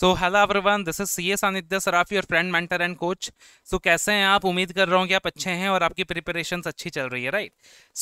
so hello everyone this is C A Sanidhya Saraf your friend mentor and coach so कैसे हैं आप उम्मीद कर रहा हूँ कि आप अच्छे हैं और आपकी प्रिपरेशन अच्छी चल रही है right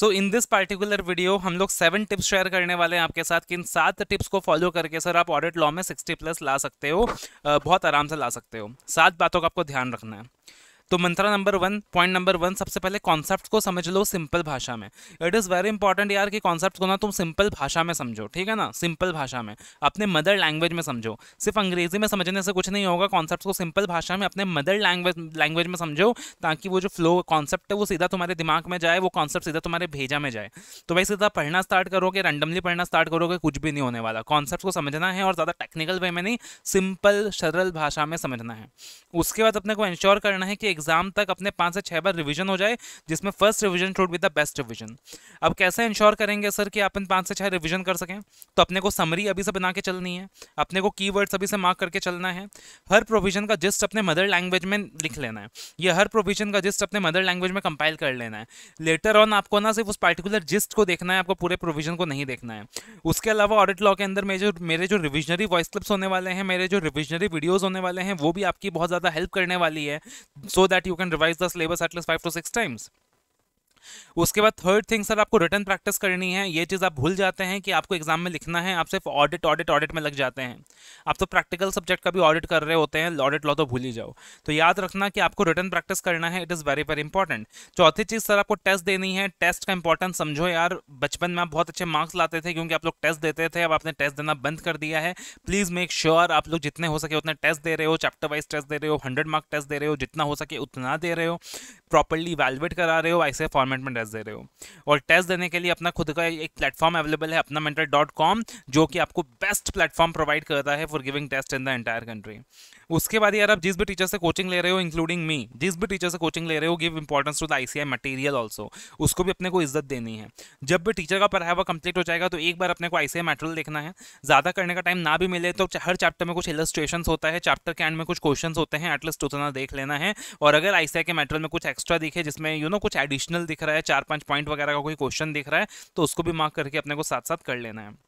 so in this particular video हम लोग सेवन टिप्स शेयर करने वाले हैं आपके साथ कि इन सात टिप्स को फॉलो करके सर आप ऑडिट लॉ में सिक्सटी प्लस ला सकते हो बहुत आराम से ला सकते हो सात बातों का आपको ध्यान रखना है तो mantra number one point number one सबसे पहले कॉन्सेप्ट को समझ लो सिंपल भाषा में इट इज़ वेरी इंपॉर्टेंट यार कि कॉन्सेप्ट को ना तुम सिंपल भाषा में समझो ठीक है ना सिंपल भाषा में अपने मदर लैंग्वेज में समझो सिर्फ अंग्रेजी में समझने से कुछ नहीं होगा कॉन्सेप्ट को सिंपल भाषा में अपने मदर लैंग्वेज लैंग्वेज में समझो ताकि वो जो फ्लो कॉन्सेप्ट है वो सीधा तुम्हारे दिमाग में जाए वो कॉन्सेप्ट सीधा तुम्हारे भेजा में जाए तो वही सीधा पढ़ना स्टार्ट करोगे रैंडमली पढ़ना स्टार्ट करोगे कुछ भी नहीं होने वाला कॉन्सेप्ट को समझना है और ज़्यादा टेक्निकल वे में नहीं सिंपल सरल भाषा में समझना है उसके बाद अपने को इंश्योर करना है कि एग्जाम तक अपने पाँच से छः बार रिविजन हो जाए जिसमें first revision should be the best revision अब कैसे इंश्योर करेंगे सर कि अपन पाँच से छः रिविजन कर सकें तो अपने को समरी अभी से बना के चलनी है अपने को की वर्ड्स अभी से मार्क करके चलना है हर प्रोविजन का जिस्ट अपने मदर लैंग्वेज में लिख लेना है या हर प्रोविजन का जिस्ट अपने मदर लैंग्वेज में कंपाइल कर लेना है लेटर ऑन आपको ना सिर्फ उस पर्टिकुलर जिस्ट को देखना है आपको पूरे प्रोविजन को नहीं देखना है उसके अलावा ऑडिट लॉ के अंदर मेरे जो मेरे जो रिविजनरी वॉइस क्लिप्स होने वाले हैं मेरे जो रिविजनरी वीडियोज़ होने वाले हैं वो भी आपकी बहुत ज़्यादा हेल्प करने वाली है सो so that you can revise the syllabus at least 5 to 6 times उसके बाद थर्ड थिंग सर आपको रिटर्न प्रैक्टिस करनी है ये चीज़ आप भूल जाते हैं कि आपको एग्जाम में लिखना है आप सिर्फ ऑडिट ऑडिट ऑडिट में लग जाते हैं आप तो प्रैक्टिकल सब्जेक्ट का भी ऑडिट कर रहे होते हैं ऑडिट लॉ तो भूल ही जाओ तो याद रखना कि आपको रिटर्न प्रैक्टिस करना है it is very very important चौथी चीज़ सर आपको टेस्ट देनी है टेस्ट का इंपॉर्टेंस समझो यार बचपन में आप बहुत अच्छे मार्क्स लाते थे क्योंकि आप लोग टेस्ट देते थे अब आपने टेस्ट देना बंद कर दिया है प्लीज़ मेक श्योर आप लोग जितने हो सके उतने टेस्ट दे रहे हो चैप्टर वाइज टेस्ट दे रहे हो हंड्रेड मार्क टेस्ट दे रहे हो जितना हो सके उतना दे रहे हो प्रॉपरली इवेलुएट करा रहे हो ऐसे फॉर्मेट में टेस्ट दे रहे हो और टेस्ट देने के लिए अपना खुद का एक प्लेटफॉर्म अवेलेबल है अपना मेंटर डॉट कॉम जो कि आपको बेस्ट प्लेटफॉर्म प्रोवाइड करता है for giving test in the entire country उसके बाद यार आप जिस भी टीचर से कोचिंग ले रहे हो इंक्लूडिंग मी जिस भी टीचर से कोचिंग ले रहे हो give importance to the ICI material also उसको भी अपने को इज्जत देनी है जब भी टीचर का पढ़ाया हुआ कंप्लीट हो जाएगा तो एक बार अपने को आईसीआई मटेरियल देखना है ज़्यादा करने का टाइम ना भी मिले तो हर चैप्टर में कुछ इलस्ट्रेशन होता है चैप्टर के एंड में कुछ क्वेश्चन होते हैं एटलीस्ट उतना देख लेना है और अगर आईसीआई के मेटेरियल में कुछ एक्स्ट्रा दिखे जिसमें यू नो कुछ एडिशनल दिख रहा है चार पाँच पॉइंट वगैरह का कोई क्वेश्चन दिख रहा है तो उसको भी मार्क करके अपने को साथ साथ कर लेना है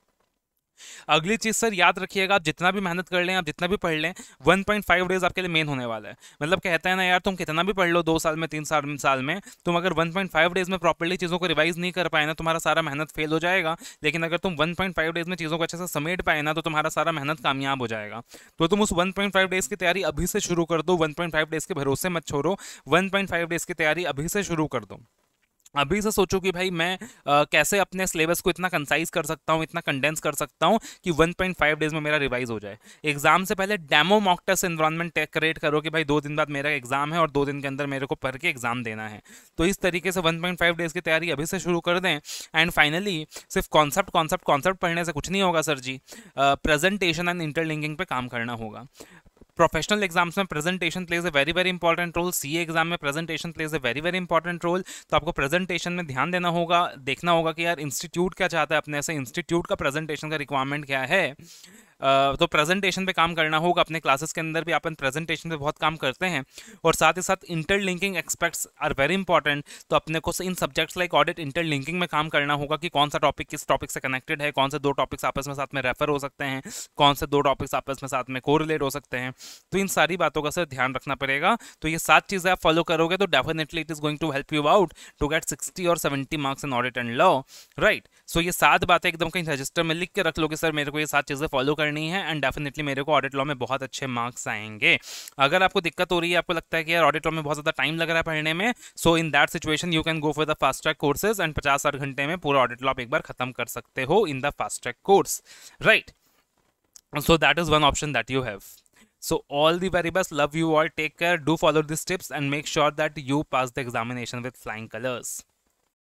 अगली चीज़ सर याद रखिएगा आप जितना भी मेहनत कर लें आप जितना भी पढ़ लें 1.5 डेज आपके लिए मेन होने वाला है मतलब कहते हैं ना यार तुम कितना भी पढ़ लो दो साल में तीन साल साल में तुम अगर 1.5 डेज में प्रॉपरली चीज़ों को रिवाइज नहीं कर पाए ना तुम्हारा सारा मेहनत फेल हो जाएगा लेकिन अगर तुम फाइव डेज में चीज़ों को अच्छे से समेट पाए ना तो तुम्हारा सारा मेहनत कामयाब हो जाएगा तो तुम उस फाइव डेज की तैयारी अभी से शुरू कर दो फाइव डेज के भरोसे मत छोड़ो फाइव डेज की तैयारी अभी से शुरू कर दो अभी से सोचो कि भाई मैं आ, कैसे अपने सिलेबस को इतना कंसाइज कर सकता हूँ इतना कंडेंस कर सकता हूँ कि 1.5 डेज में मेरा रिवाइज हो जाए एग्जाम से पहले demo mock test environment create करो कि भाई दो दिन बाद मेरा एग्जाम है और दो दिन के अंदर मेरे को पढ़ के एग्जाम देना है तो इस तरीके से वन डेज की तैयारी अभी से शुरू कर दें एंड फाइनली सिर्फ कॉन्सेप्ट कॉन्सेप्ट कॉन्सेप्ट पढ़ने से कुछ नहीं होगा sir ji presentation and interlinking पे काम करना होगा प्रोफेशनल एग्जाम्स में presentation plays a very very important role C exam में presentation plays a very very important role तो आपको प्रेजेंटेशन में ध्यान देना होगा देखना होगा कि यार इंस्टीट्यूट क्या चाहता है अपने ऐसे इंस्टीट्यूट का प्रेजेंटेशन का रिक्वायरमेंट क्या है तो प्रेजेंटेशन पे काम करना होगा अपने क्लासेस के अंदर भी अपन प्रेजेंटेशन पे बहुत काम करते हैं और साथ ही साथ interlinking aspects are very important तो अपने को इन सब्जेक्ट्स लाइक ऑडिट इंटरलिंकिंग में काम करना होगा कि कौन सा टॉपिक किस टॉपिक से कनेक्टेड है कौन से दो टॉपिक्स आपस में साथ में रेफर हो सकते हैं कौन से दो टॉपिक्स आपस में साथ में कोरिलेट हो सकते हैं तो इन सारी बातों का सर ध्यान रखना पड़ेगा तो ये सात चीज़ें आप फॉलो करोगे तो definitely it is going to help you out to get sixty और seventy marks in audit and law right so ये सात बातें एकदम कहीं रजिस्टर में लिख के रख लोगे सर मेरे को ये सात चीज़ें फॉलो कर करनी है एंड डेफिनेटली मेरे को ऑडिट लॉ में बहुत अच्छे मार्क्स आएंगे अगर आपको दिक्कत हो रही है आपको लगता है कि यार ऑडिट लॉ में बहुत ज़्यादा टाइम लग रहा है पढ़ने में so in that situation you can go for the fast track courses and पचास साठ घंटे में पूरा ऑडिट लॉ आप एक बार खत्म कर सकते हो in the fast track course right so that is one option that you have so all the very best love you all take care do follow this tips and make sure that you pass the examination with flying colours